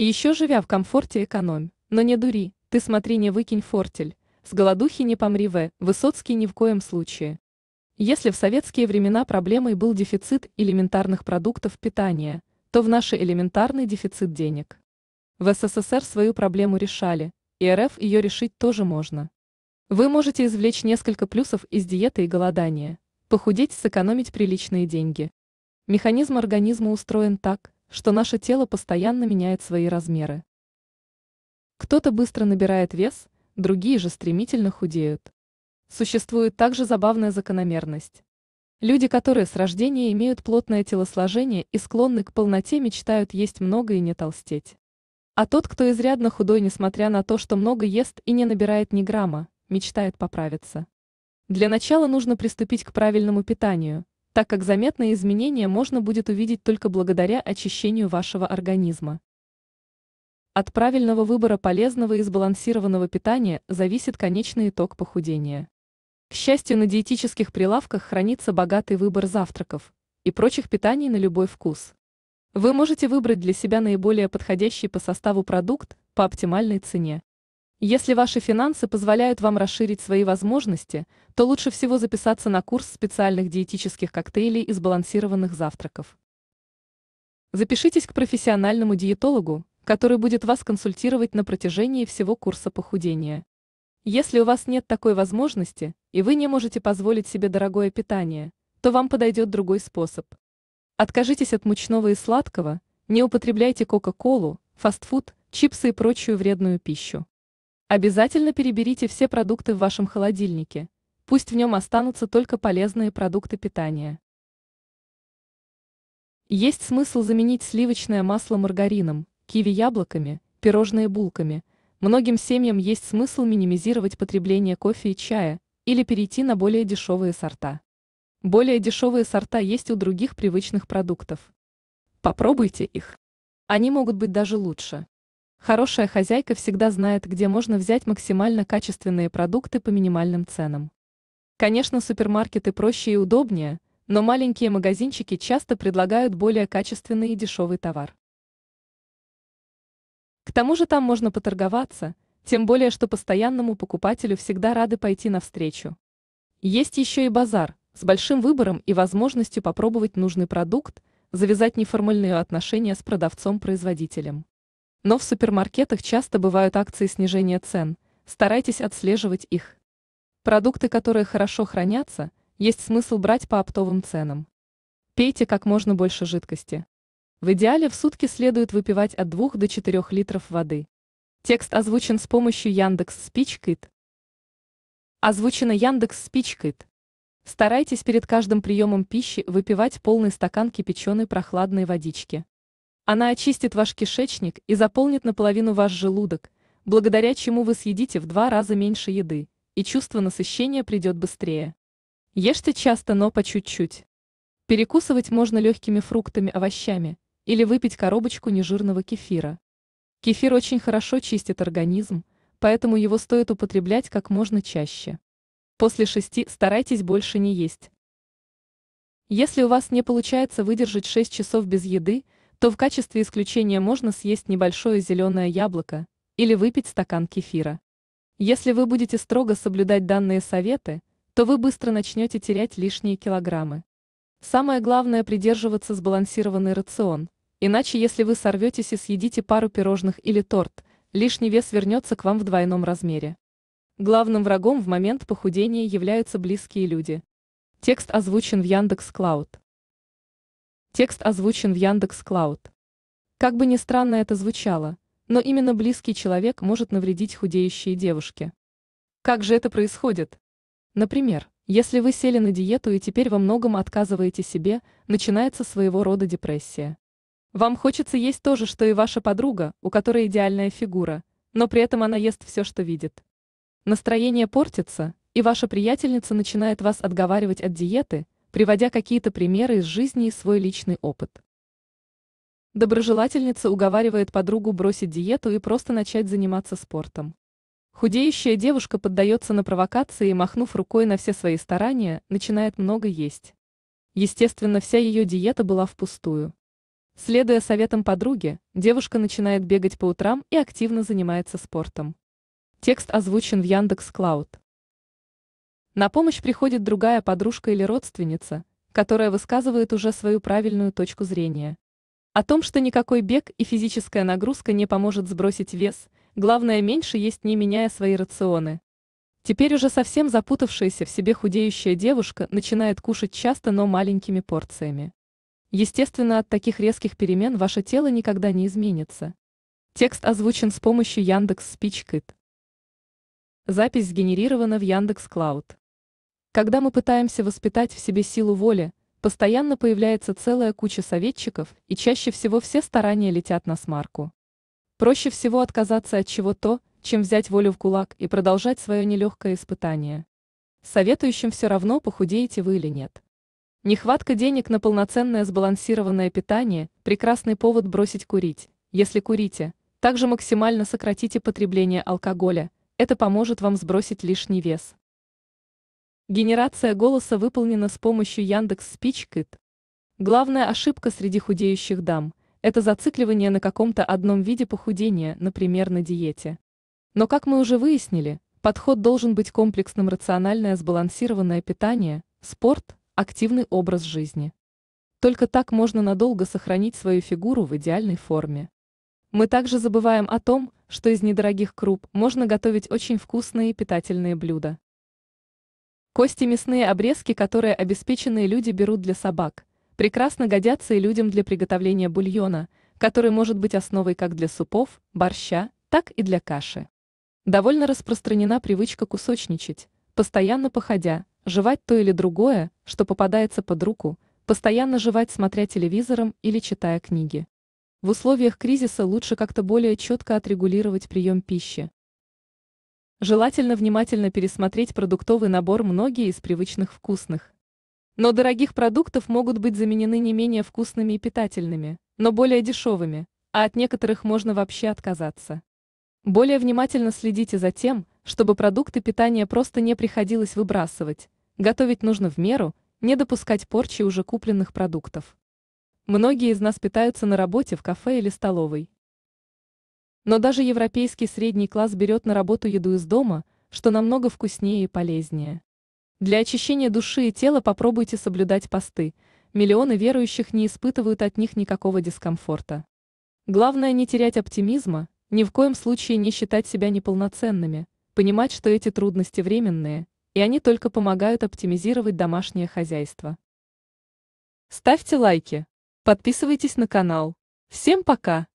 И еще живя в комфорте экономь, но не дури, ты смотри не выкинь фортель, с голодухи не помри в, Высоцкий ни в коем случае. Если в советские времена проблемой был дефицит элементарных продуктов питания, то в наши элементарный дефицит денег. В СССР свою проблему решали, и РФ ее решить тоже можно. Вы можете извлечь несколько плюсов из диеты и голодания, похудеть, сэкономить приличные деньги. Механизм организма устроен так, что наше тело постоянно меняет свои размеры. Кто-то быстро набирает вес, другие же стремительно худеют. Существует также забавная закономерность. Люди, которые с рождения имеют плотное телосложение и склонны к полноте, мечтают есть много и не толстеть. А тот, кто изрядно худой, несмотря на то, что много ест и не набирает ни грамма, мечтает поправиться. Для начала нужно приступить к правильному питанию, так как заметные изменения можно будет увидеть только благодаря очищению вашего организма. От правильного выбора полезного и сбалансированного питания зависит конечный итог похудения. К счастью, на диетических прилавках хранится богатый выбор завтраков и прочих питаний на любой вкус. Вы можете выбрать для себя наиболее подходящий по составу продукт по оптимальной цене. Если ваши финансы позволяют вам расширить свои возможности, то лучше всего записаться на курс специальных диетических коктейлей и сбалансированных завтраков. Запишитесь к профессиональному диетологу, который будет вас консультировать на протяжении всего курса похудения. Если у вас нет такой возможности, и вы не можете позволить себе дорогое питание, то вам подойдет другой способ. Откажитесь от мучного и сладкого, не употребляйте кока-колу, фастфуд, чипсы и прочую вредную пищу. Обязательно переберите все продукты в вашем холодильнике. Пусть в нем останутся только полезные продукты питания. Есть смысл заменить сливочное масло маргарином, киви-яблоками, пирожные булками. Многим семьям есть смысл минимизировать потребление кофе и чая или перейти на более дешевые сорта. Более дешевые сорта есть у других привычных продуктов. Попробуйте их. Они могут быть даже лучше. Хорошая хозяйка всегда знает, где можно взять максимально качественные продукты по минимальным ценам. Конечно, супермаркеты проще и удобнее, но маленькие магазинчики часто предлагают более качественный и дешевый товар. К тому же там можно поторговаться, тем более что постоянному покупателю всегда рады пойти навстречу. Есть еще и базар, с большим выбором и возможностью попробовать нужный продукт, завязать неформальные отношения с продавцом-производителем. Но в супермаркетах часто бывают акции снижения цен, старайтесь отслеживать их. Продукты, которые хорошо хранятся, есть смысл брать по оптовым ценам. Пейте как можно больше жидкости. В идеале в сутки следует выпивать от 2 до 4 литров воды. Текст озвучен с помощью Яндекс Спичкит. Озвучено Яндекс Спичкит. Старайтесь перед каждым приемом пищи выпивать полный стакан кипяченой прохладной водички. Она очистит ваш кишечник и заполнит наполовину ваш желудок, благодаря чему вы съедите в два раза меньше еды, и чувство насыщения придет быстрее. Ешьте часто, но по чуть-чуть. Перекусывать можно легкими фруктами, овощами, или выпить коробочку нежирного кефира. Кефир очень хорошо чистит организм, поэтому его стоит употреблять как можно чаще. После шести старайтесь больше не есть. Если у вас не получается выдержать 6 часов без еды – то в качестве исключения можно съесть небольшое зеленое яблоко или выпить стакан кефира. Если вы будете строго соблюдать данные советы, то вы быстро начнете терять лишние килограммы. Самое главное придерживаться сбалансированный рацион, иначе если вы сорветесь и съедите пару пирожных или торт, лишний вес вернется к вам в двойном размере. Главным врагом в момент похудения являются близкие люди. Текст озвучен в Яндекс Клауд. Текст озвучен в Яндекс Клауд. Как бы ни странно это звучало, но именно близкий человек может навредить худеющей девушке. Как же это происходит? Например, если вы сели на диету и теперь во многом отказываете себе, начинается своего рода депрессия. Вам хочется есть то же, что и ваша подруга, у которой идеальная фигура, но при этом она ест все, что видит. Настроение портится, и ваша приятельница начинает вас отговаривать от диеты – приводя какие-то примеры из жизни и свой личный опыт. Доброжелательница уговаривает подругу бросить диету и просто начать заниматься спортом. Худеющая девушка поддается на провокации и, махнув рукой на все свои старания, начинает много есть. Естественно, вся ее диета была впустую. Следуя советам подруги, девушка начинает бегать по утрам и активно занимается спортом. Текст озвучен в Яндекс Клауд. На помощь приходит другая подружка или родственница, которая высказывает уже свою правильную точку зрения. О том, что никакой бег и физическая нагрузка не поможет сбросить вес, главное меньше есть не меняя свои рационы. Теперь уже совсем запутавшаяся в себе худеющая девушка начинает кушать часто, но маленькими порциями. Естественно, от таких резких перемен ваше тело никогда не изменится. Текст озвучен с помощью Яндекс Спичкит. Запись сгенерирована в Яндекс Клауд. Когда мы пытаемся воспитать в себе силу воли, постоянно появляется целая куча советчиков, и чаще всего все старания летят на смарку. Проще всего отказаться от чего-то, чем взять волю в кулак и продолжать свое нелегкое испытание. Советующим все равно, похудеете вы или нет. Нехватка денег на полноценное сбалансированное питание – прекрасный повод бросить курить. Если курите, также максимально сократите потребление алкоголя, это поможет вам сбросить лишний вес. Генерация голоса выполнена с помощью Яндекс Спичкит. Главная ошибка среди худеющих дам – это зацикливание на каком-то одном виде похудения, например, на диете. Но, как мы уже выяснили, подход должен быть комплексным рациональное сбалансированное питание, спорт, активный образ жизни. Только так можно надолго сохранить свою фигуру в идеальной форме. Мы также забываем о том, что из недорогих круп можно готовить очень вкусные и питательные блюда. Кости мясные обрезки, которые обеспеченные люди берут для собак, прекрасно годятся и людям для приготовления бульона, который может быть основой как для супов, борща, так и для каши. Довольно распространена привычка кусочничать, постоянно походя, жевать то или другое, что попадается под руку, постоянно жевать, смотря телевизором или читая книги. В условиях кризиса лучше как-то более четко отрегулировать прием пищи, Желательно внимательно пересмотреть продуктовый набор многие из привычных вкусных. Но дорогих продуктов могут быть заменены не менее вкусными и питательными, но более дешевыми, а от некоторых можно вообще отказаться. Более внимательно следите за тем, чтобы продукты питания просто не приходилось выбрасывать, готовить нужно в меру, не допускать порчи уже купленных продуктов. Многие из нас питаются на работе в кафе или столовой. Но даже европейский средний класс берет на работу еду из дома, что намного вкуснее и полезнее. Для очищения души и тела попробуйте соблюдать посты. Миллионы верующих не испытывают от них никакого дискомфорта. Главное не терять оптимизма, ни в коем случае не считать себя неполноценными, понимать, что эти трудности временные, и они только помогают оптимизировать домашнее хозяйство. Ставьте лайки, подписывайтесь на канал. Всем пока!